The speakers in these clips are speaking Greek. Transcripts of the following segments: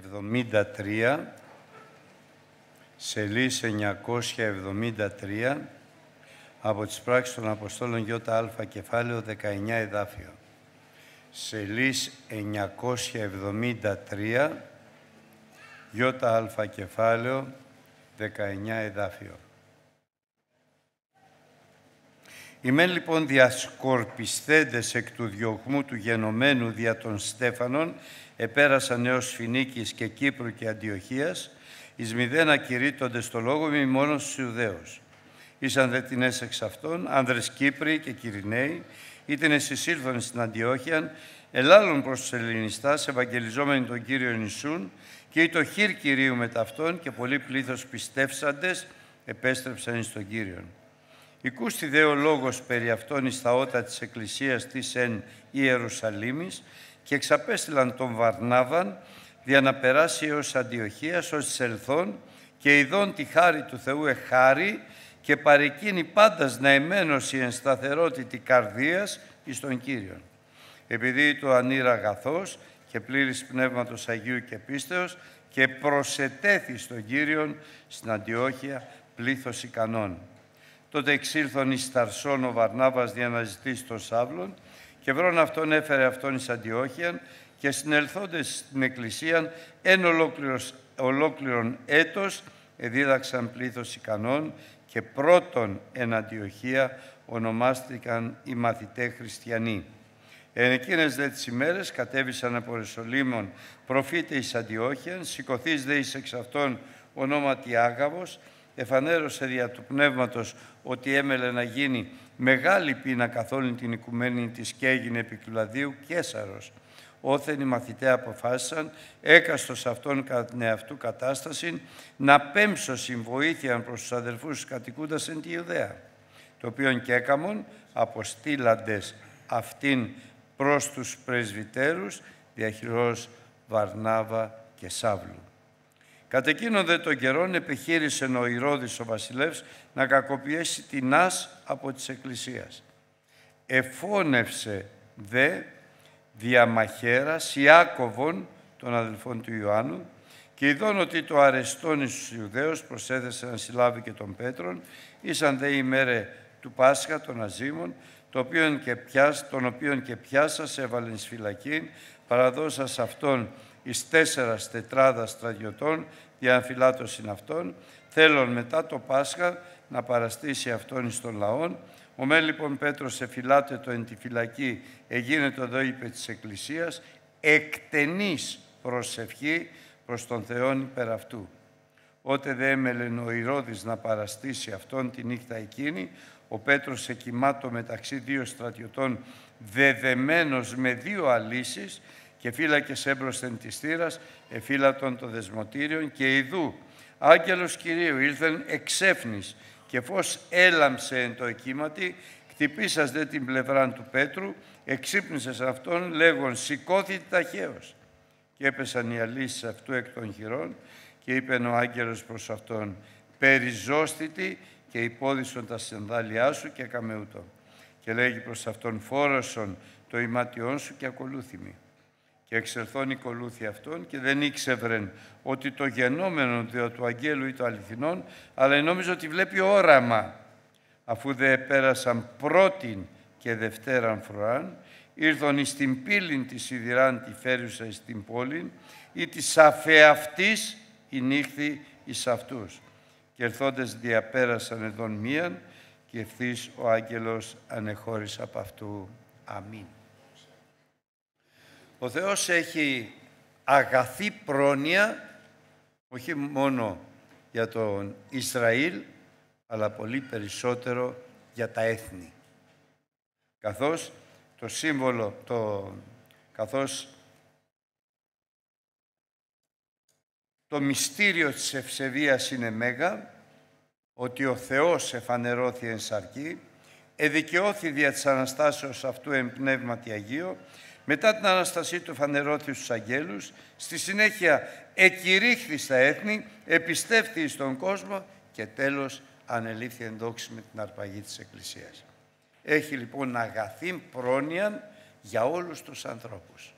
73, σελίδα 973, από τις πράξεις των Αποστόλων Γιώτα Α κεφάλαιο 19 εδάφιο. Σελής 973, Α κεφάλαιο 19 εδάφιο. Οι μεν λοιπόν διασκορπιστέντες εκ του διωγμού του γενομένου δια των Στέφανων επέρασαν έως Φινίκης και Κύπρου και Αντιοχίας, εις μηδέν ακηρύττονται το λόγο μη μόνος στους Ιουδαίους. Ήσαν δε την έσεξ αυτών, άνδρες Κύπροι και Κυριναίοι, εσείς ήλθαν στην Αντιόχιαν, ελάλλον προς τους Ελληνιστάς, ευαγγελιζόμενοι τον Κύριο Νησούν, και το χείρ Κυρίου μετά αυτών και πολλοί πλήθος πιστεύσαντες επέστρεψαν εις τον Κύριον. Οικούστη δε ο λόγος περί αυτών εις τα ότα της Εκκλησίας της εν Ιερουσαλήμης και εξαπέστειλαν τον Βαρνάβαν δια να περάσει ως Αντιοχίας, ως Ελθόν και ειδών τη χάρη του Θεού εχάρη και παρεκκίνη πάντας να εμένωσει η ενσταθερότητη καρδίας εις τον Κύριον. Επειδή το ανήρα αγαθός και πλήρης πνεύματος Αγίου και πίστεως και προσετέθη στον Κύριον στην Αντιόχεια πλήθος ικανών Τότε εξήλθον εις Ταρσόν ο Βαρνάβας διαναζητής των Σάβλων και βρών αυτόν έφερε αυτόν εις Αντιόχιαν και συνελθόντες στην Εκκλησία εν ολόκληρον έτος εδίδαξαν πλήθος ικανών και πρώτον εν Αντιοχία ονομάστηκαν οι μαθητές χριστιανοί. Εν εκείνες δε τις ημέρες κατέβησαν από Ρεσολίμων προφήτε εις Αντιόχιαν, σηκωθείς δε εις εξ αυτών ονόματι Άγαβος, εφανέρωσε δια του Πνεύματος ότι έμελε να γίνει μεγάλη πείνα καθ' την οικουμένη της και έγινε επί Λαδίου Κέσαρος. Όθεν οι μαθητές αποφάσισαν, έκαστος αυτόν κατά την εαυτού κατάσταση, να πέμψω συμβοήθεια προς τους αδελφούς τους κατοικούντας εν τη Ιουδαία, το οποίο και έκαμον αποστήλαντες αυτήν προς τους πρεσβυτέρους, διαχειρός Βαρνάβα και Σάβλου. Κατ' εκείνον δε τον καιρόν επιχείρησε ο Ηρώδης ο βασιλεύς να κακοποιήσει την άς από της εκκλησίας. Εφώνευσε δε διαμαχέρας Ιάκωβον των αδελφών του Ιωάννου και ειδών ότι το αρεστόν στου Ιουδαίους προσέθεσε να συλλάβει και τον Πέτρον ήσαν δε η μέρε του Πάσχα των Αζήμων το οποίον και πιάσα, τον οποίον και πιάσας έβαλεν φυλακή παραδώσας αυτόν εις τέσσερας τετράδας στρατιωτών για αυτών, θέλων μετά το Πάσχα να παραστήσει αυτόν εις των λαών. Ο με λοιπόν Πέτρος εφυλάται το εν τη φυλακή, εγίνεται εδώ είπε της Εκκλησίας, εκτενής προσευχή προς τον Θεόν υπερ αυτού. Ότε δε έμελεν ο Ηρώδης να παραστήσει αυτόν τη νύχτα εκείνη, ο Πέτρος εκοιμάτο μεταξύ δύο στρατιωτών δεδεμένος με δύο αλύσεις, και φύλακες έμπροσθεν της θύρας, εφύλατον των δεσμοτήριων και ειδού. Άγγελος Κυρίου ήλθεν εξέφνης, και φως έλαμψε εν το εκείματι, χτυπήσας δε την πλευρά του Πέτρου, εξύπνησες αυτόν λέγον «Σηκώθη ταχαίως. Και έπεσαν οι αλύσεις αυτού εκ των χειρών και είπε ο Άγγελος προς αυτόν «Περιζώστητη και υπόδεισον τα σενδάλια σου και καμεούτο». Και λέγει προς αυτόν Φόρασον το ημάτιόν σου και ακολούθημη» και εξελθών κολούθη αυτών και δεν ήξευρεν ότι το γενόμενο διό του αγγέλου ή το αληθινόν αλλά νόμιζε ότι βλέπει όραμα. Αφού δε πέρασαν πρώτην και δευτέραν φροάν, ήρθον εις την πύλην της σιδηράν τη φέρουσα εις την πόλη, ή της αφεαυτής η νύχθη εις αυτούς. Και ερθόντες διαπέρασαν εδών μίαν, και ευθύς ο άγγελος ανεχώρησε από αυτού. Αμήν. Ο Θεός έχει αγαθή πρόνοια, όχι μόνο για τον Ισραήλ, αλλά πολύ περισσότερο για τα έθνη. Καθώς το σύμβολο, το, καθώς το μυστήριο της ευσεβίας είναι μέγα, ότι ο Θεός εφανερώθη εν σαρκή, εδικαιώθη δια της Αναστάσεως αυτού εν πνεύματι Αγίο, μετά την Αναστασία του φανερώθη στους αγγέλους, στη συνέχεια εκηρύχθη στα έθνη, επιστέφθη στον κόσμο και τέλος ανελήφθη δόξη με την αρπαγή της Εκκλησίας. Έχει λοιπόν αγαθή πρόνοια για όλους τους ανθρώπους.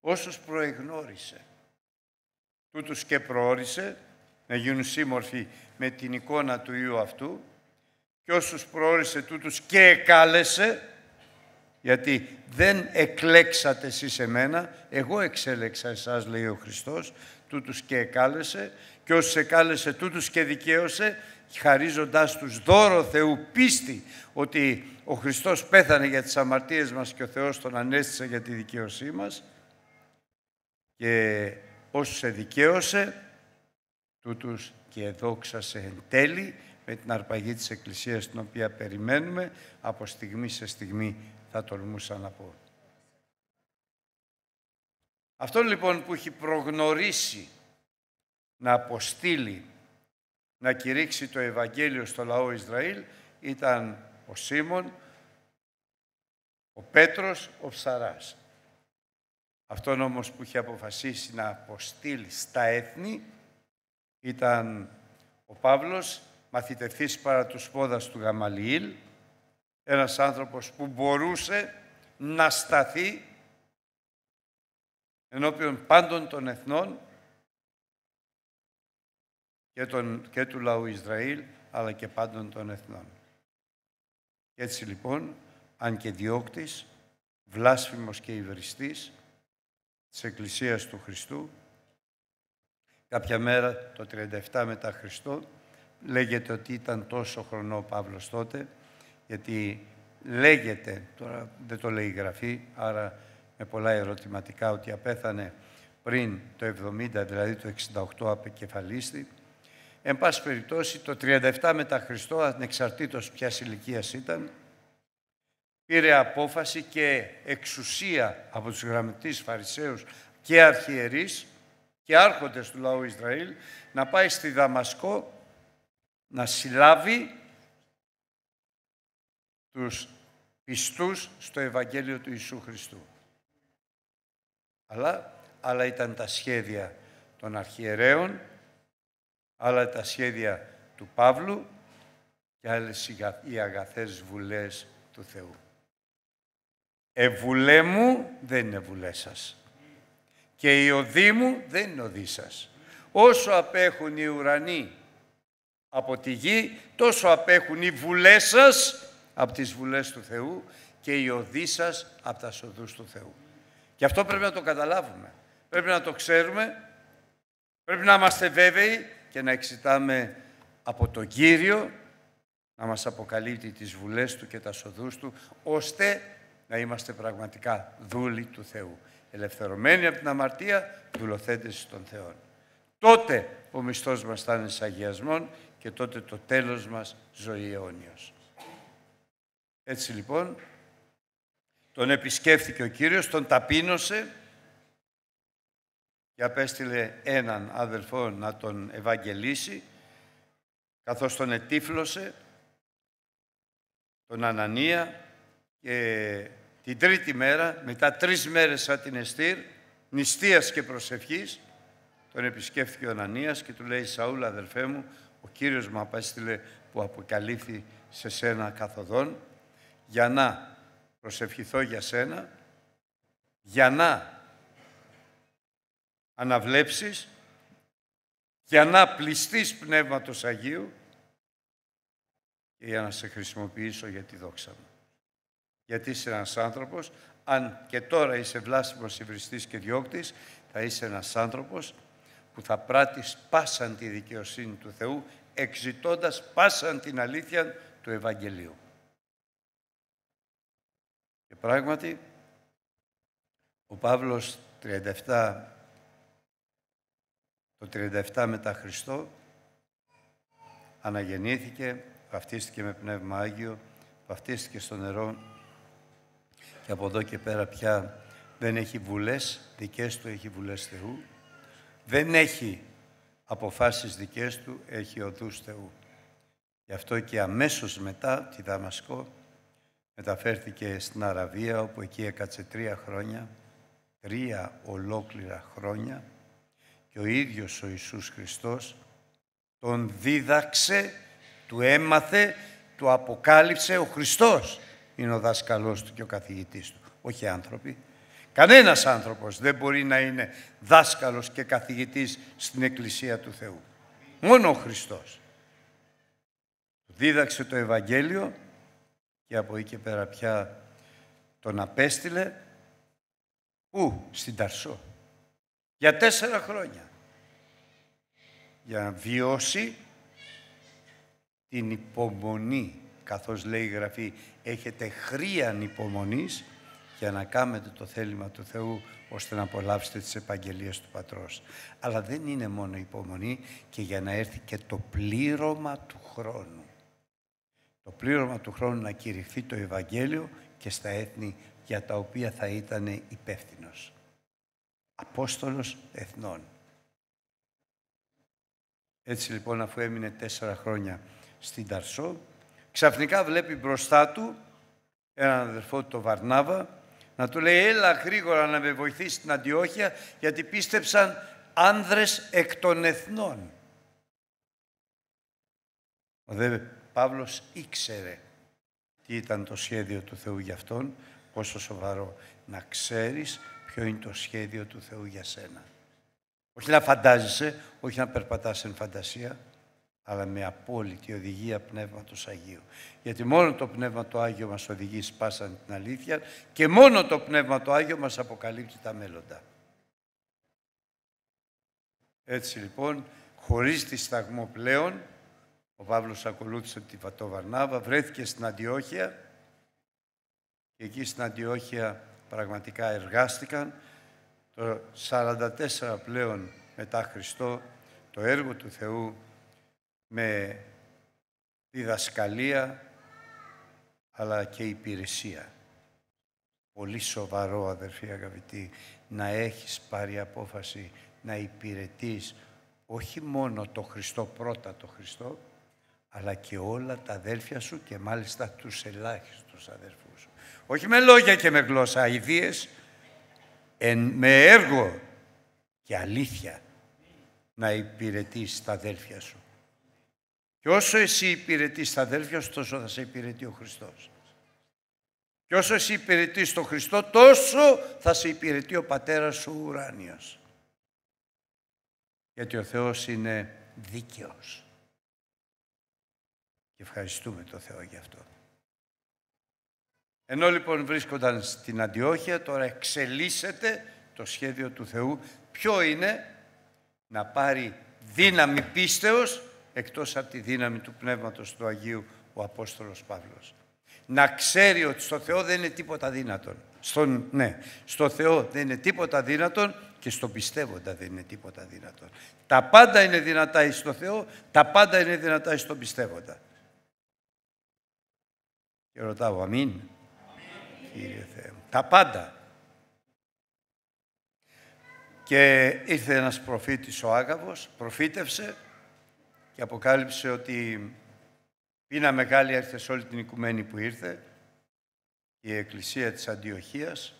Όσους προεγνώρισε, τούτους και προόρισε να γίνουν σύμμορφοι με την εικόνα του Ιού αυτού και όσους προόρισε τούτους και εκάλεσε γιατί δεν εκλέξατε εσείς εμένα, εγώ εξέλεξα εσάς, λέει ο Χριστός, τούτους και εκάλεσε, και όσους εκάλεσε τούτους και δικαίωσε, χαρίζοντάς τους δώρο Θεού πίστη ότι ο Χριστός πέθανε για τις αμαρτίες μας και ο Θεός τον ανέστησε για τη δικαίωσή μας και όσους δικαιώσε, τούτους και δόξασε εν τέλει με την αρπαγή της Εκκλησίας την οποία περιμένουμε από στιγμή σε στιγμή θα τολμούσα να πω. Αυτόν λοιπόν που έχει προγνωρίσει να αποστείλει, να κηρύξει το Ευαγγέλιο στο λαό Ισραήλ ήταν ο Σίμων, ο Πέτρος, ο Ψαράς. Αυτόν όμως που είχε αποφασίσει να αποστείλει στα έθνη ήταν ο Παύλος, μαθητευτής παρά τους πόδας του Γαμαλιήλ, ένας άνθρωπος που μπορούσε να σταθεί ενώπιον πάντων των εθνών και, τον, και του λαού Ισραήλ αλλά και πάντων των εθνών. έτσι λοιπόν, αν και διώκτης, βλάσφημος και υβριστής της Εκκλησίας του Χριστού, κάποια μέρα το 37 μετά Χριστό, λέγεται ότι ήταν τόσο χρονό ο Παύλος τότε, γιατί λέγεται, τώρα δεν το λέει η Γραφή, άρα με πολλά ερωτηματικά, ότι απέθανε πριν το 70, δηλαδή το 68 απεκεφαλίστη. Εν πάση περιπτώσει, το 37 μετά Χριστό, ανεξαρτήτως ποιας ηλικίας ήταν, πήρε απόφαση και εξουσία από τους γραμματείς Φαρισαίους και αρχιερείς και άρχοντες του λαού Ισραήλ να πάει στη Δαμασκό να συλλάβει τους πιστούς στο Ευαγγέλιο του Ιησού Χριστού. Αλλά άλλα ήταν τα σχέδια των αρχιερέων, άλλα τα σχέδια του Παύλου και άλλες οι αγαθές βουλές του Θεού. Εβουλέ μου δεν είναι βουλέ σας. Και η οδή μου δεν είναι οδή σας. Όσο απέχουν οι ουρανοί από τη γη, τόσο απέχουν οι βουλές σας από τις βουλές του Θεού και η οδή σα από τα σοδούς του Θεού. Και αυτό πρέπει να το καταλάβουμε. Πρέπει να το ξέρουμε, πρέπει να είμαστε βέβαιοι και να εξητάμε από τον Κύριο να μας αποκαλύπτει τις βουλές Του και τα σοδούς Του, ώστε να είμαστε πραγματικά δούλοι του Θεού. Ελευθερωμένοι από την αμαρτία, δουλοθέτες των Θεών. Τότε ο μισθός μας θα είναι και τότε το τέλος μας ζωή αιώνιος. Έτσι λοιπόν, τον επισκέφθηκε ο Κύριος, τον ταπείνωσε και απέστειλε έναν αδελφό να τον ευαγγελίσει, καθώς τον ετύφλωσε, τον Ανανία και την τρίτη μέρα, μετά τρεις μέρες σαν την Εστήρ, νηστείας και προσευχής, τον επισκέφθηκε ο Ανανίας και του λέει «Σαούλα αδελφέ μου, ο Κύριος μου απέστειλε που αποκαλύφθη σε σένα καθοδόν για να προσευχηθώ για σένα, για να αναβλέψεις, για να πληστείς Πνεύματος Αγίου και για να σε χρησιμοποιήσω για τη δόξα μου. Γιατί είσαι ένας άνθρωπος, αν και τώρα είσαι βλάσιμος υβριστής και διώκτης, θα είσαι ένας άνθρωπος που θα πράττεις πάσαν τη δικαιοσύνη του Θεού, εξητώντας πάσαν την αλήθεια του Ευαγγελίου. Και πράγματι, ο Παύλος 37, το 37 μετά Χριστό αναγεννήθηκε, βαφτίστηκε με Πνεύμα Άγιο, βαφτίστηκε στο νερό και από εδώ και πέρα πια δεν έχει βουλές, δικές του έχει βουλές Θεού. Δεν έχει αποφάσεις δικές του, έχει οδούς Θεού. Γι' αυτό και αμέσως μετά τη Δαμασκό Μεταφέρθηκε στην Αραβία, όπου εκεί έκατσε τρία χρόνια, τρία ολόκληρα χρόνια και ο ίδιος ο Ιησούς Χριστός τον δίδαξε, του έμαθε, του αποκάλυψε ο Χριστός. Είναι ο δάσκαλός του και ο καθηγητής του, όχι άνθρωποι. Κανένας άνθρωπος δεν μπορεί να είναι δάσκαλος και καθηγητής στην Εκκλησία του Θεού. Μόνο ο Χριστός. Δίδαξε το Ευαγγέλιο και από εκεί και πέρα πια τον απέστειλε που στην Ταρσό για τέσσερα χρόνια για να βιώσει την υπομονή καθώς λέει η Γραφή έχετε χρίαν υπομονής για να κάνετε το θέλημα του Θεού ώστε να απολαύσετε τις επαγγελίες του Πατρός. Αλλά δεν είναι μόνο υπομονή και για να έρθει και το πλήρωμα του χρόνου το πλήρωμα του χρόνου να κηρυχθεί το Ευαγγέλιο και στα έθνη για τα οποία θα ήταν υπεύθυνος. Απόστολος εθνών. Έτσι λοιπόν αφού έμεινε τέσσερα χρόνια στην Ταρσό, ξαφνικά βλέπει μπροστά του έναν αδερφό του, τον Βαρνάβα, να του λέει έλα γρήγορα να με βοηθήσεις στην Αντιόχεια γιατί πίστεψαν άνδρες εκ των εθνών. Ο Παύλος ήξερε τι ήταν το σχέδιο του Θεού για αυτόν, πόσο σοβαρό να ξέρεις ποιο είναι το σχέδιο του Θεού για σένα. Όχι να φαντάζεσαι, όχι να περπατάς εν φαντασία, αλλά με απόλυτη οδηγία Πνεύματος Αγίου. Γιατί μόνο το Πνεύμα το Άγιο μας οδηγεί σπάσαν την αλήθεια και μόνο το Πνεύμα το Άγιο μας αποκαλύπτει τα μέλλοντα. Έτσι λοιπόν, χωρίς τη σταγμό πλέον, ο Παύλος ακολούθησε τη Βατόβαρνάβα, βρέθηκε στην Αντιόχεια και εκεί στην Αντιόχεια πραγματικά εργάστηκαν. Το 44 πλέον μετά Χριστό το έργο του Θεού με διδασκαλία αλλά και υπηρεσία. Πολύ σοβαρό αδερφή αγαπητοί να έχεις πάρει απόφαση να υπηρετείς όχι μόνο το Χριστό πρώτα το Χριστό, αλλά και όλα τα αδέλφια σου και μάλιστα τους ελάχιστους αδερφούς σου. Όχι με λόγια και με γλώσσα ιδίες, εν, με έργο και αλήθεια να υπηρετείς τα αδέλφια σου. Και όσο εσύ υπηρετείς τα αδέλφια σου, τόσο θα σε υπηρετεί ο Χριστός. Και όσο εσύ υπηρετείς τον Χριστό, τόσο θα σε υπηρετεί ο Πατέρας σου ουράνιος. Γιατί ο Θεός είναι δίκαιος. Και ευχαριστούμε το Θεό γι' αυτό. Ενώ λοιπόν βρίσκονταν στην Αντιόχεια, τώρα εξελίσσεται το σχέδιο του Θεού. Ποιο είναι να πάρει δύναμη πίστεως εκτός από τη δύναμη του Πνεύματος του Αγίου ο Απόστολος Παύλος. Να ξέρει ότι στο Θεό δεν είναι τίποτα δύνατον. Στον, ναι, στο Θεό δεν είναι τίποτα δύνατον και στον πιστεύοντα δεν είναι τίποτα δύνατον. Τα πάντα είναι δυνατά στο Θεό, τα πάντα είναι δυνατά εις τον πιστεύοντα. Και ρωτάω, αμήν. Κύριε Θεέ μου. Τα πάντα. Και ήρθε ένας προφήτης ο Άγαβος, προφήτευσε και αποκάλυψε ότι πίνα μεγάλη έρθε σε όλη την οικουμένη που ήρθε, η Εκκλησία της Αντιοχίας.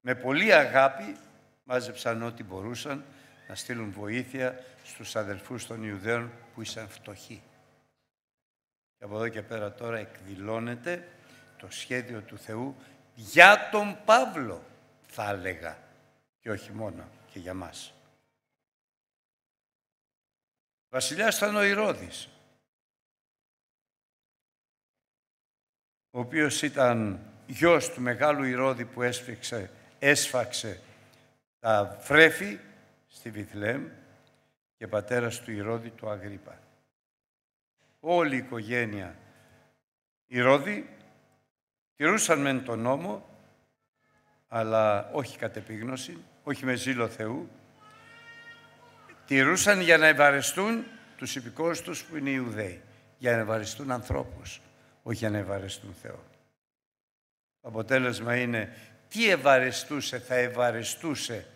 Με πολλή αγάπη μάζεψαν ό,τι μπορούσαν να στείλουν βοήθεια στους αδελφούς των Ιουδαίων που ήσαν φτωχοί και από εδώ και πέρα τώρα εκδηλώνεται το σχέδιο του Θεού για τον Παύλο, θα έλεγα, και όχι μόνο και για μας. Βασιλιάς βασιλιάς ήταν ο Ηρώδης, ο οποίος ήταν γιος του μεγάλου Ηρώδη που έσφιξε, έσφαξε τα βρέφη στη Βιθλέμ και πατέρας του Ηρώδη του Αγρίπα όλη η οικογένεια. Οι Ρώδοι τηρούσαν μεν τον νόμο, αλλά όχι κατ' επίγνωση, όχι με ζήλο Θεού. Τηρούσαν για να ευαρεστούν τους υπηκόους τους που είναι οι Ιουδαίοι, για να ευαρεστούν ανθρώπους, όχι για να ευαρεστούν Θεό. Το αποτέλεσμα είναι τι ευαρεστούσε, θα ευαρεστούσε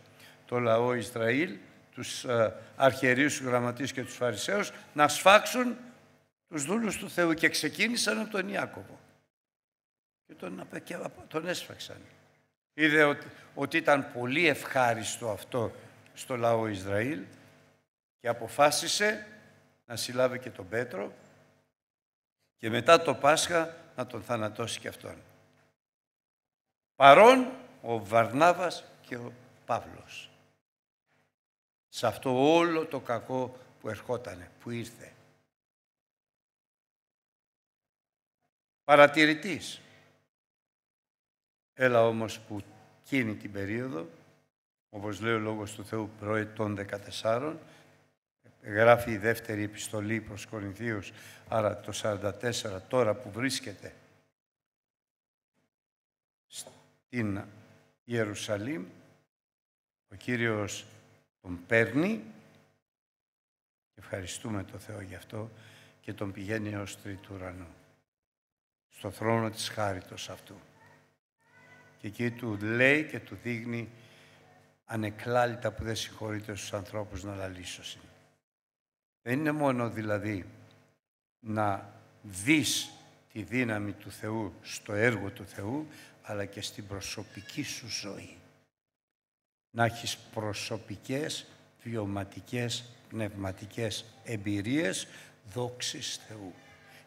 το λαό Ισραήλ, τους ε, αρχιερείς, τους γραμματείς και τους φαρισαίους, να σφάξουν τους δούλους του Θεού και ξεκίνησαν από τον Ιάκωβο και τον, έσφαξαν. Είδε ότι, ότι ήταν πολύ ευχάριστο αυτό στο λαό Ισραήλ και αποφάσισε να συλλάβει και τον Πέτρο και μετά το Πάσχα να τον θανατώσει και αυτόν. Παρόν ο Βαρνάβας και ο Παύλος. Σε αυτό όλο το κακό που ερχότανε, που ήρθε. παρατηρητής. Έλα όμως που εκείνη την περίοδο, όπως λέει ο Λόγος του Θεού προετών 14, γράφει η δεύτερη επιστολή προς Κορινθίους, άρα το 44 τώρα που βρίσκεται στην Ιερουσαλήμ, ο Κύριος τον παίρνει, ευχαριστούμε τον Θεό γι' αυτό, και τον πηγαίνει ως τρίτου ουρανού στο θρόνο της χάριτος αυτού. Και εκεί του λέει και του δείχνει ανεκλάλητα που δεν συγχωρείται στους ανθρώπους να λαλίσωσουν. Δεν είναι μόνο δηλαδή να δεις τη δύναμη του Θεού στο έργο του Θεού, αλλά και στην προσωπική σου ζωή. Να έχεις προσωπικές, βιωματικές, πνευματικές εμπειρίες δόξης Θεού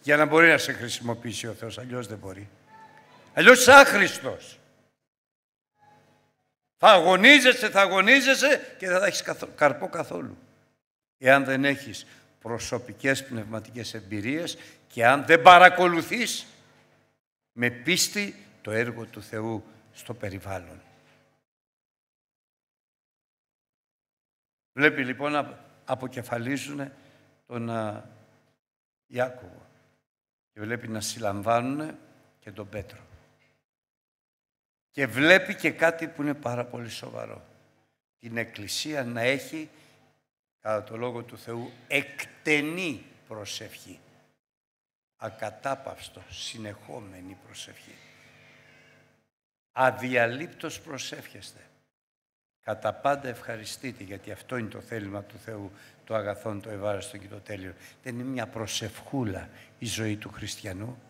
για να μπορεί να σε χρησιμοποιήσει ο Θεός. Αλλιώς δεν μπορεί. Αλλιώς είσαι άχρηστος. Θα αγωνίζεσαι, θα αγωνίζεσαι και δεν θα έχεις καρπό καθόλου. Εάν δεν έχεις προσωπικές πνευματικές εμπειρίες και αν δεν παρακολουθείς με πίστη το έργο του Θεού στο περιβάλλον. Βλέπει λοιπόν να αποκεφαλίζουν τον Ιάκωβο και βλέπει να συλλαμβάνουν και τον Πέτρο. Και βλέπει και κάτι που είναι πάρα πολύ σοβαρό. Την Εκκλησία να έχει, κατά το Λόγο του Θεού, εκτενή προσευχή. Ακατάπαυστο, συνεχόμενη προσευχή. Αδιαλείπτος προσεύχεστε. Κατά πάντα ευχαριστείτε, γιατί αυτό είναι το θέλημα του Θεού, το αγαθόν, το ευάρεστο και το τέλειο. Δεν είναι μια προσευχούλα η ζωή του χριστιανού.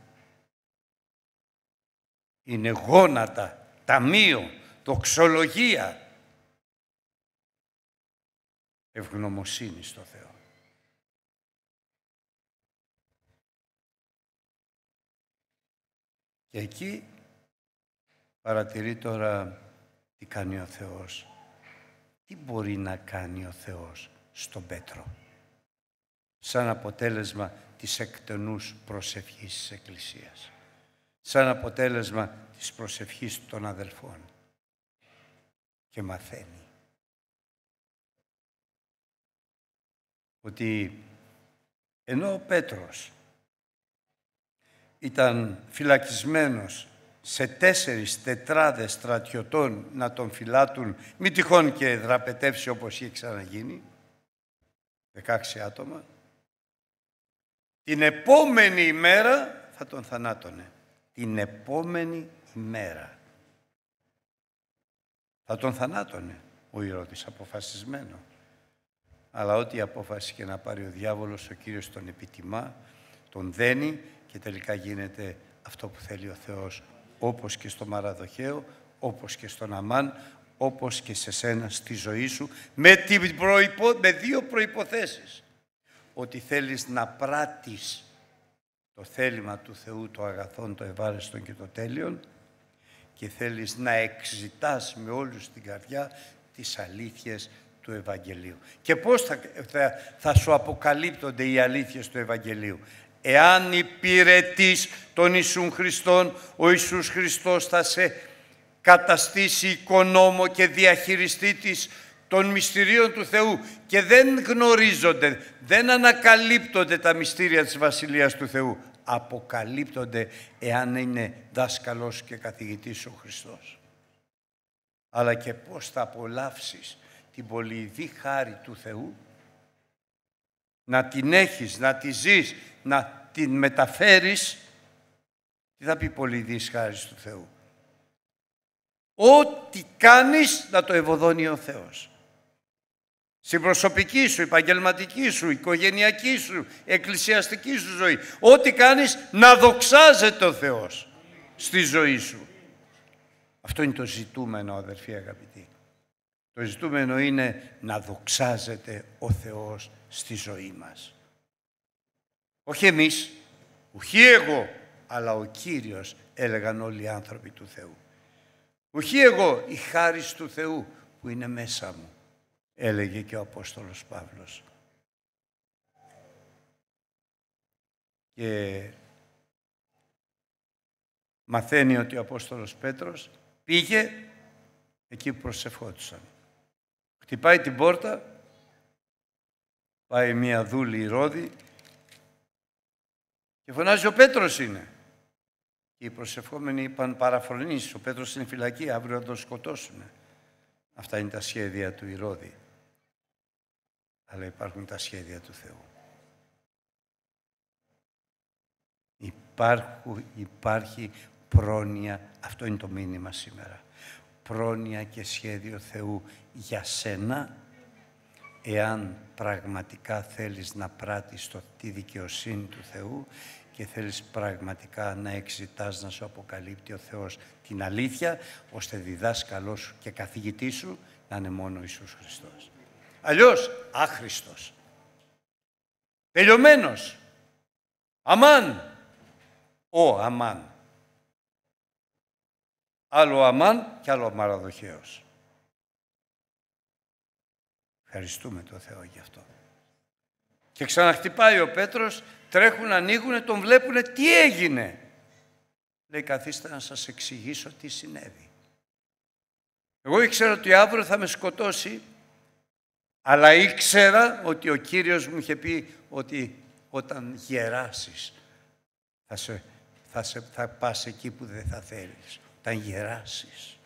Είναι γόνατα, ταμείο, τοξολογία. Ευγνωμοσύνη στο Θεό. Και εκεί παρατηρεί τώρα τι κάνει ο Θεός τι μπορεί να κάνει ο Θεός στον Πέτρο σαν αποτέλεσμα της εκτενούς προσευχής της Εκκλησίας, σαν αποτέλεσμα της προσευχής των αδελφών και μαθαίνει ότι ενώ ο Πέτρος ήταν φυλακισμένος σε τέσσερις τετράδες στρατιωτών να τον φυλάτουν, μη τυχόν και δραπετεύσει όπως είχε ξαναγίνει, 16 άτομα, την επόμενη ημέρα θα τον θανάτωνε. Την επόμενη ημέρα θα τον θανάτωνε ο Ηρώτης, αποφασισμένο. Αλλά ό,τι απόφαση και να πάρει ο διάβολος, ο Κύριος τον επιτιμά, τον δένει και τελικά γίνεται αυτό που θέλει ο Θεός όπως και στο Μαραδοχαίο, όπως και στον Αμάν, όπως και σε σένα στη ζωή σου, με, με δύο προϋποθέσεις. Ότι θέλεις να πράττεις το θέλημα του Θεού, το αγαθόν, το ευάρεστον και το τέλειον και θέλεις να εξητάς με όλους την καρδιά τις αλήθειες του Ευαγγελίου. Και πώς θα, θα, θα σου αποκαλύπτονται οι αλήθειες του Ευαγγελίου. Εάν υπηρετείς τον Ιησούν Χριστόν, ο Ιησούς Χριστός θα σε καταστήσει οικονόμο και διαχειριστή της των μυστηρίων του Θεού και δεν γνωρίζονται, δεν ανακαλύπτονται τα μυστήρια της Βασιλείας του Θεού. Αποκαλύπτονται εάν είναι δάσκαλος και καθηγητής ο Χριστός. Αλλά και πώς θα απολαύσεις την πολυειδή χάρη του Θεού, να την έχεις, να τη ζεις, να την μεταφέρεις, τι θα πει πολύ δις του Θεού. Ό,τι κάνεις να το ευωδώνει ο Θεός. Στην προσωπική σου, επαγγελματική σου, οικογενειακή σου, εκκλησιαστική σου ζωή. Ό,τι κάνεις να δοξάζεται ο Θεός στη ζωή σου. Αυτό είναι το ζητούμενο αδερφοί αγαπητοί. Το ζητούμενο είναι να δοξάζεται ο Θεός στη ζωή μας. Όχι εμείς, όχι εγώ, αλλά ο Κύριος έλεγαν όλοι οι άνθρωποι του Θεού. «Όχι εγώ, η χάρη του Θεού που είναι μέσα μου, έλεγε και ο Απόστολος Παύλος. Και μαθαίνει ότι ο Απόστολος Πέτρος πήγε εκεί που προσευχόντουσαν. Χτυπάει την πόρτα, πάει μια δούλη η ρόδη και φωνάζει ο Πέτρος είναι. Και οι προσευχόμενοι είπαν παραφρονήσεις. Ο Πέτρος είναι φυλακή, αύριο θα τον σκοτώσουν. Αυτά είναι τα σχέδια του Ηρώδη. Αλλά υπάρχουν τα σχέδια του Θεού. Υπάρχουν, υπάρχει πρόνοια, αυτό είναι το μήνυμα σήμερα. Πρόνοια και σχέδιο Θεού για σένα, εάν πραγματικά θέλεις να πράττεις το, τη δικαιοσύνη του Θεού και θέλεις πραγματικά να εξητάς να σου αποκαλύπτει ο Θεός την αλήθεια, ώστε διδάσκαλός σου και καθηγητής σου να είναι μόνο ο Ιησούς Χριστός. Αλλιώς, άχρηστος, τελειωμένος, αμάν, ο αμάν. Άλλο αμάν και άλλο μαραδοχαίος. Ευχαριστούμε τον Θεό γι' αυτό. Και ξαναχτυπάει ο Πέτρος, τρέχουν, ανοίγουν, τον βλέπουν, τι έγινε. Λέει, καθίστε να σας εξηγήσω τι συνέβη. Εγώ ήξερα ότι αύριο θα με σκοτώσει, αλλά ήξερα ότι ο Κύριος μου είχε πει ότι όταν γεράσεις θα, σε, θα, σε, θα πας εκεί που δεν θα θέλεις. Όταν γεράσεις.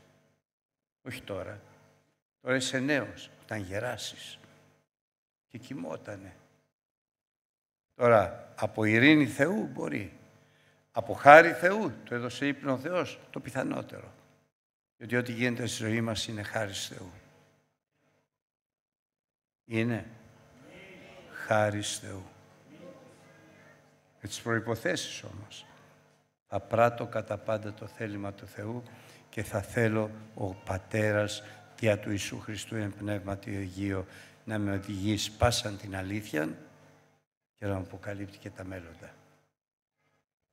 Όχι τώρα. Τώρα είσαι νέος. Όταν γεράσεις. Και κοιμότανε. Τώρα, από ειρήνη Θεού μπορεί. Από χάρη Θεού, το έδωσε ύπνο Θεός, το πιθανότερο. Γιατί ό,τι γίνεται στη ζωή μας είναι χάρη Θεού. Είναι χάρη Θεού. Με τις προϋποθέσεις όμως. Θα πράττω κατά πάντα το θέλημα του Θεού και θα θέλω ο Πατέρας δια του Ιησού Χριστού εν Πνεύματι Αγίο να με οδηγείς πάσαν την αλήθεια και να μου αποκαλύπτει και τα μέλλοντα.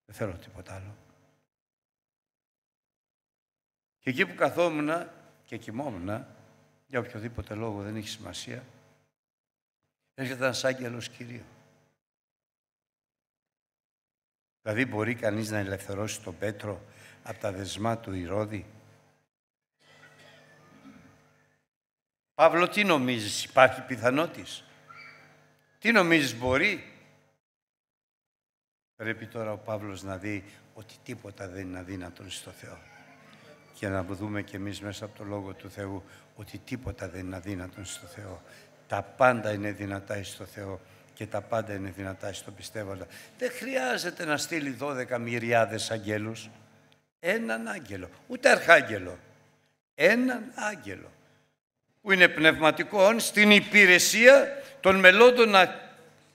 Δεν θέλω τίποτα άλλο. Και εκεί που καθόμουν και κοιμόμουν, για οποιοδήποτε λόγο δεν έχει σημασία, έρχεται ένας άγγελος Κυρίου. Δηλαδή μπορεί κανείς να ελευθερώσει τον Πέτρο από τα δεσμά του Ηρώδη. Παύλο, τι νομίζεις, υπάρχει πιθανότητα. Τι νομίζεις μπορεί. Πρέπει τώρα ο Παύλος να δει ότι τίποτα δεν είναι αδύνατον στο Θεό. Και να δούμε κι εμείς μέσα από το Λόγο του Θεού ότι τίποτα δεν είναι αδύνατον στο Θεό. Τα πάντα είναι δυνατά στο Θεό και τα πάντα είναι δυνατά στο πιστεύοντα. Δεν χρειάζεται να στείλει 12 μυριάδες αγγέλους. Έναν άγγελο, ούτε αρχάγγελο. Έναν άγγελο που είναι πνευματικό, στην υπηρεσία των μελών να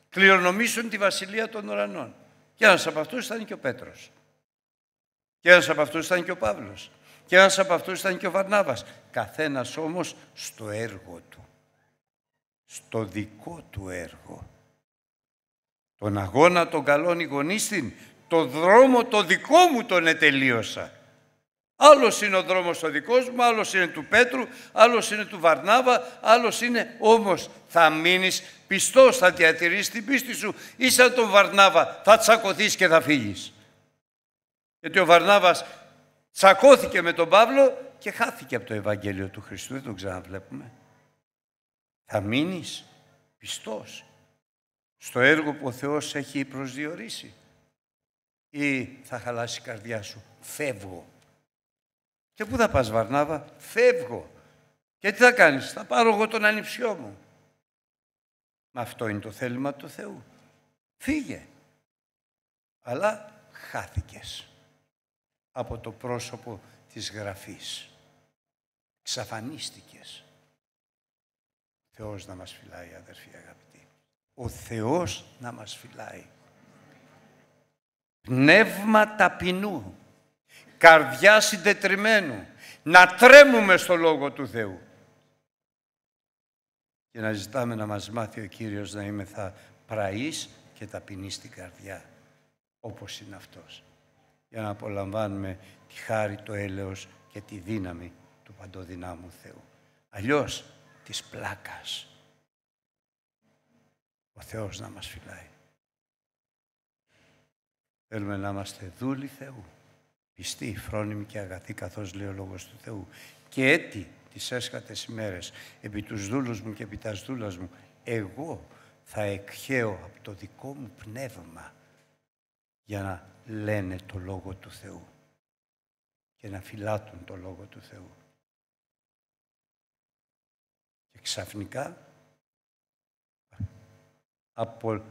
κληρονομήσουν τη Βασιλεία των Ουρανών. Και ένας από αυτούς ήταν και ο Πέτρος. Και ένας από αυτούς ήταν και ο Παύλος. Και ένας από αυτούς ήταν και ο Βαρνάβας. Καθένας όμως στο έργο του. Στο δικό του έργο. Τον αγώνα των καλών ηγονίστην, το δρόμο το δικό μου τον ετελείωσα. Άλλος είναι ο δρόμος ο δικός μου, άλλος είναι του Πέτρου, άλλος είναι του Βαρνάβα, άλλος είναι. Όμως θα μείνεις Πιστός θα διατηρήσει την πίστη σου ή σαν τον Βαρνάβα θα τσακωθείς και θα φύγεις. Γιατί ο Βαρνάβας τσακώθηκε με τον Παύλο και χάθηκε από το Ευαγγέλιο του Χριστού. Δεν τον ξαναβλέπουμε. Θα μείνεις πιστός στο έργο που ο Θεός έχει προσδιορίσει ή θα χαλάσει η καρδιά σου. Φεύγω. Και πού θα πας Βαρνάβα. Φεύγω. Και τι θα κάνεις. Θα πάρω εγώ τον ανιψιό μου. Μα αυτό είναι το θέλημα του Θεού. Φύγε. Αλλά χάθηκες από το πρόσωπο της Γραφής. Ξαφανίστηκες. Θεός να μας φυλάει, αδερφοί αγαπητοί. Ο Θεός να μας φυλάει. Πνεύμα ταπεινού, καρδιά συντετριμένου, να τρέμουμε στο Λόγο του Θεού και να ζητάμε να μας μάθει ο Κύριος να είμαι θα πραής και ταπεινής στην καρδιά, όπως είναι Αυτός, για να απολαμβάνουμε τη χάρη, το έλεος και τη δύναμη του παντοδυνάμου Θεού. Αλλιώς της πλάκας ο Θεός να μας φυλάει. Θέλουμε να είμαστε δούλοι Θεού, πιστοί, φρόνιμοι και αγαθοί καθώς λέει ο Λόγος του Θεού και έτσι τις έσχατες ημέρες, επί τους δούλους μου και επί τας δούλας μου, εγώ θα εκχαίω από το δικό μου πνεύμα για να λένε το Λόγο του Θεού και να φυλάτουν το Λόγο του Θεού. Και ξαφνικά από...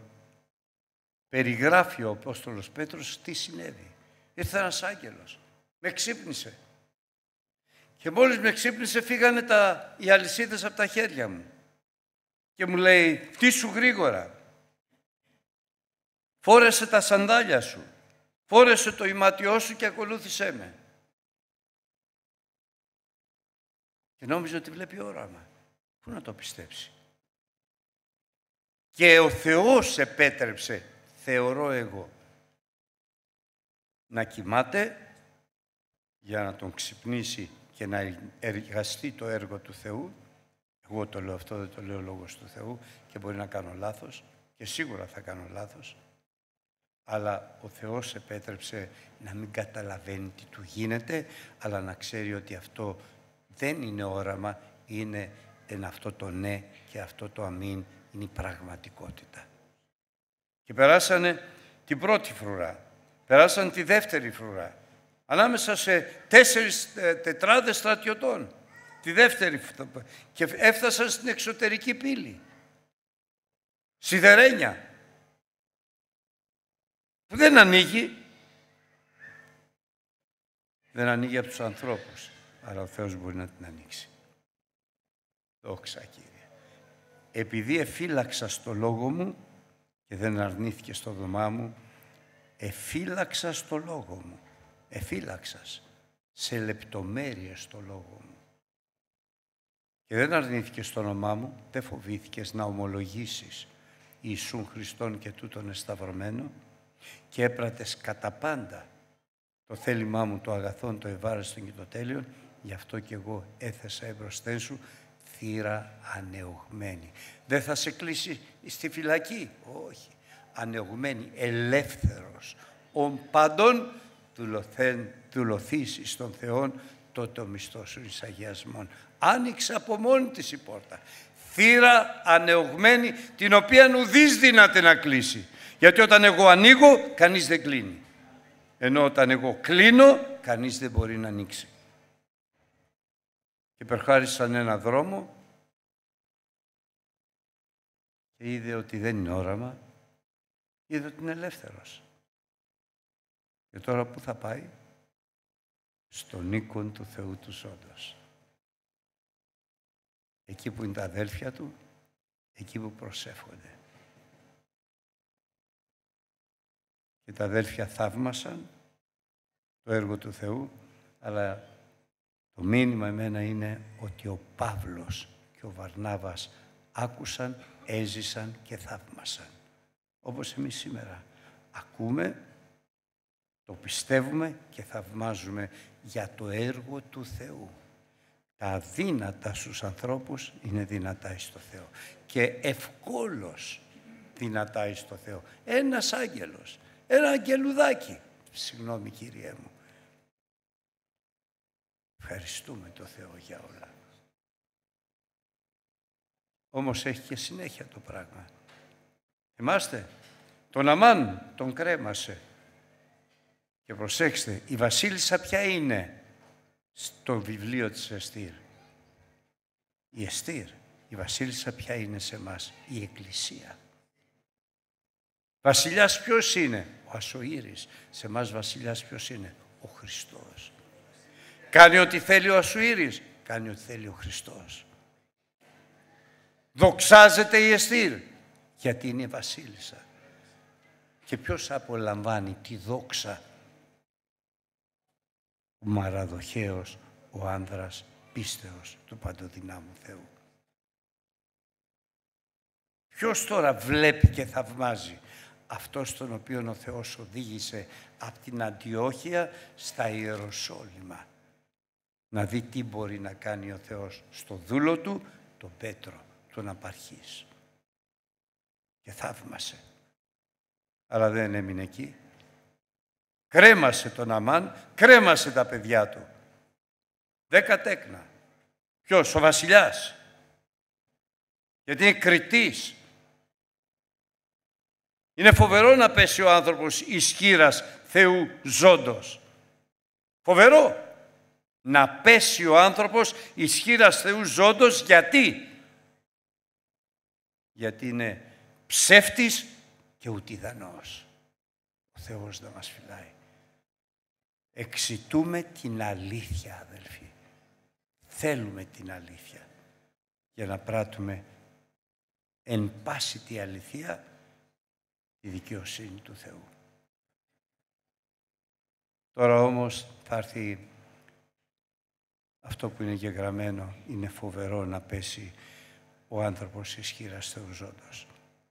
περιγράφει ο Απόστολος Πέτρος τι συνέβη. Ήρθε ένας άγγελος, με ξύπνησε και μόλις με ξύπνησε φύγανε τα, οι αλυσίδες από τα χέρια μου. Και μου λέει, τι σου γρήγορα. Φόρεσε τα σανδάλια σου. Φόρεσε το ηματιό σου και ακολούθησέ με. Και νόμιζε ότι βλέπει όραμα. Πού να το πιστέψει. Και ο Θεός επέτρεψε, θεωρώ εγώ, να κοιμάται για να τον ξυπνήσει και να εργαστεί το έργο του Θεού. Εγώ το λέω αυτό, δεν το λέω λόγος του Θεού και μπορεί να κάνω λάθος και σίγουρα θα κάνω λάθος. Αλλά ο Θεός επέτρεψε να μην καταλαβαίνει τι του γίνεται, αλλά να ξέρει ότι αυτό δεν είναι όραμα, είναι εν αυτό το ναι και αυτό το αμήν είναι η πραγματικότητα. Και περάσανε την πρώτη φρουρά, περάσανε τη δεύτερη φρουρά, ανάμεσα σε τέσσερις ε, τετράδες στρατιωτών. Τη δεύτερη και έφτασαν στην εξωτερική πύλη. Σιδερένια. Που δεν ανοίγει. Δεν ανοίγει από τους ανθρώπους. Αλλά ο Θεός μπορεί να την ανοίξει. Δόξα Κύριε. Επειδή εφύλαξα στο λόγο μου και δεν αρνήθηκε στο δωμά μου, εφύλαξα στο λόγο μου εφύλαξας σε λεπτομέρειες το λόγο μου. Και δεν αρνήθηκες το όνομά μου, δεν φοβήθηκες να ομολογήσεις Ιησούν Χριστόν και τούτον εσταυρωμένο και έπρατες κατά πάντα το θέλημά μου, το αγαθόν, το ευάρεστον και το τέλειον, γι' αυτό και εγώ έθεσα εμπροσθέν σου θύρα ανεωγμένη. Δεν θα σε κλείσει στη φυλακή, όχι. Ανεωγμένη, ελεύθερος, ον παντών δουλωθείς εις τον Θεόν, τότε ο μισθός σου εις Άνοιξε από μόνη της η πόρτα. Θύρα ανεωγμένη, την οποία ουδείς δύναται να κλείσει. Γιατί όταν εγώ ανοίγω, κανείς δεν κλείνει. Ενώ όταν εγώ κλείνω, κανείς δεν μπορεί να ανοίξει. Και περχάρισαν ένα δρόμο και είδε ότι δεν είναι όραμα. Είδε ότι είναι ελεύθερος. Και ε, τώρα πού θα πάει. Στον οίκον του Θεού του όντως. Εκεί που είναι τα αδέλφια του, εκεί που προσεύχονται. Και τα αδέλφια θαύμασαν το έργο του Θεού, αλλά το μήνυμα εμένα είναι ότι ο Παύλος και ο Βαρνάβας άκουσαν, έζησαν και θαύμασαν. Όπως εμείς σήμερα ακούμε το πιστεύουμε και θαυμάζουμε για το έργο του Θεού. Τα δύνατα στους ανθρώπους είναι δυνατά εις το Θεό. Και ευκόλως δυνατά εις το Θεό. Ένας άγγελος, ένα αγγελουδάκι. Συγγνώμη Κύριέ μου. Ευχαριστούμε το Θεό για όλα. Όμως έχει και συνέχεια το πράγμα. Θυμάστε, τον Αμάν τον κρέμασε και προσέξτε, η βασίλισσα ποια είναι στο βιβλίο της Εστήρ. Η Εστήρ, η βασίλισσα ποια είναι σε μας, η Εκκλησία. Βασιλιάς ποιος είναι, ο Ασοήρης. Σε μας βασιλιάς ποιος είναι, ο Χριστός. Κάνει ό,τι θέλει ο Ασοήρης, κάνει ό,τι θέλει ο Χριστός. Δοξάζεται η Εστήρ, γιατί είναι η βασίλισσα. Και ποιος απολαμβάνει τη δόξα ο ο άνδρας πίστεως του παντοδυνάμου Θεού. Ποιος τώρα βλέπει και θαυμάζει αυτός τον οποίο ο Θεός οδήγησε από την Αντιόχεια στα Ιεροσόλυμα. Να δει τι μπορεί να κάνει ο Θεός στο δούλο του, τον Πέτρο, τον Απαρχής. Και θαύμασε. Αλλά δεν έμεινε εκεί. Κρέμασε τον Αμάν, κρέμασε τα παιδιά του. Δέκα τέκνα. Ποιος, ο βασιλιάς. Γιατί είναι κριτής. Είναι φοβερό να πέσει ο άνθρωπος ισχύρας Θεού ζώντος. Φοβερό να πέσει ο άνθρωπος ισχύρας Θεού ζώντος γιατί. Γιατί είναι ψεύτης και ουτιδανός. Ο Θεός δεν μας φυλάει. Εξητούμε την αλήθεια, αδελφοί. Θέλουμε την αλήθεια για να πράττουμε εν πάση τη αληθεία τη δικαιοσύνη του Θεού. Τώρα όμως θα έρθει αυτό που είναι γεγραμμένο, είναι φοβερό να πέσει ο άνθρωπος ισχυρά του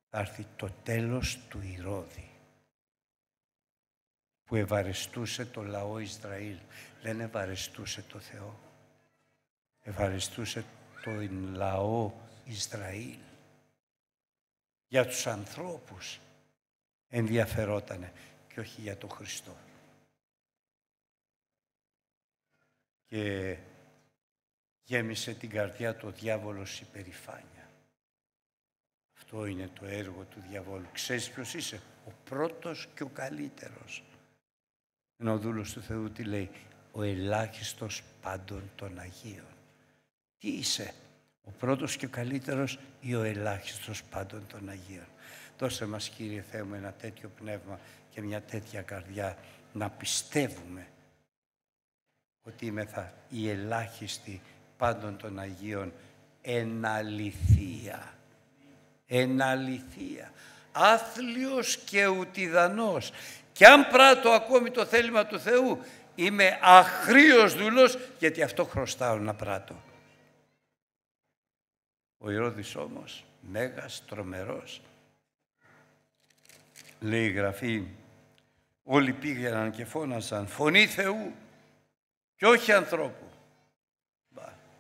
Θα έρθει το τέλος του Ηρώδη που ευαρεστούσε το λαό Ισραήλ. Δεν ευαρεστούσε το Θεό. Ευαρεστούσε τον λαό Ισραήλ. Για τους ανθρώπους ενδιαφερότανε και όχι για τον Χριστό. Και γέμισε την καρδιά του ο διάβολος υπερηφάνεια. Αυτό είναι το έργο του διαβόλου. Ξέρεις ποιος είσαι, ο πρώτος και ο καλύτερος. Ενώ ο δούλος του Θεού τι λέει, ο ελάχιστος πάντων των Αγίων. Τι είσαι, ο πρώτος και ο καλύτερος ή ο ελάχιστος πάντων των Αγίων. Δώσε μας Κύριε Θεέ μου ένα τέτοιο πνεύμα και μια τέτοια καρδιά να πιστεύουμε ότι θα η ελάχιστη πάντων των Αγίων εναλυθεία, Εναληθεία. Άθλιος και ουτιδανός και αν πράττω ακόμη το θέλημα του Θεού, είμαι αχρίος δούλος, γιατί αυτό χρωστάω να πράττω. Ο Ηρώδης όμως, μέγας, τρομερός, λέει η Γραφή, όλοι πήγαιναν και φώναζαν «Φωνή Θεού και όχι ανθρώπου».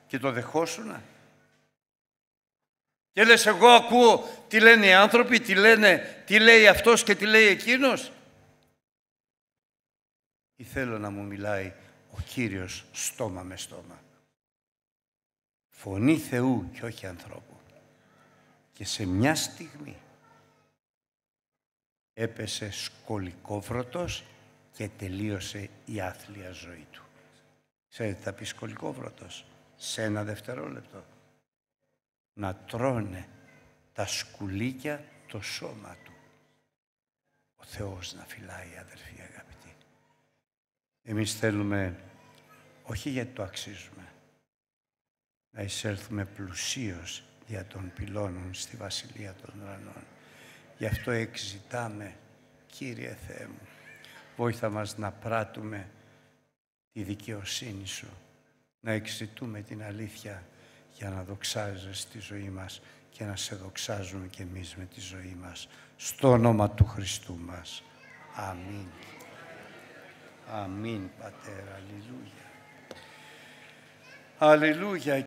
Και το δεχόσουνα. Και λες εγώ ακούω τι λένε οι άνθρωποι, τι, λένε, τι λέει αυτός και τι λέει εκείνος ή θέλω να μου μιλάει ο Κύριος στόμα με στόμα. Φωνή Θεού και όχι ανθρώπου. Και σε μια στιγμή έπεσε σκολικόβρωτος και τελείωσε η άθλια ζωή του. Ξέρετε, θα πεις σκολικόβρωτος σε ένα δευτερόλεπτο. Να τρώνε τα σκουλίκια το σώμα του. Ο Θεός να φυλάει, αδερφή αγάπη. Εμείς θέλουμε, όχι γιατί το αξίζουμε, να εισέλθουμε πλουσίως δια των πυλώνων στη Βασιλεία των Ουρανών. Γι' αυτό εξητάμε, Κύριε Θεέ μου, βόηθα μας να πράττουμε τη δικαιοσύνη Σου, να εξητούμε την αλήθεια για να δοξάζεις τη ζωή μας και να σε δοξάζουμε κι εμείς με τη ζωή μας. Στο όνομα του Χριστού μας. Αμήν. Αμήν, Πατέρα. Αλληλούια. Αλληλούια,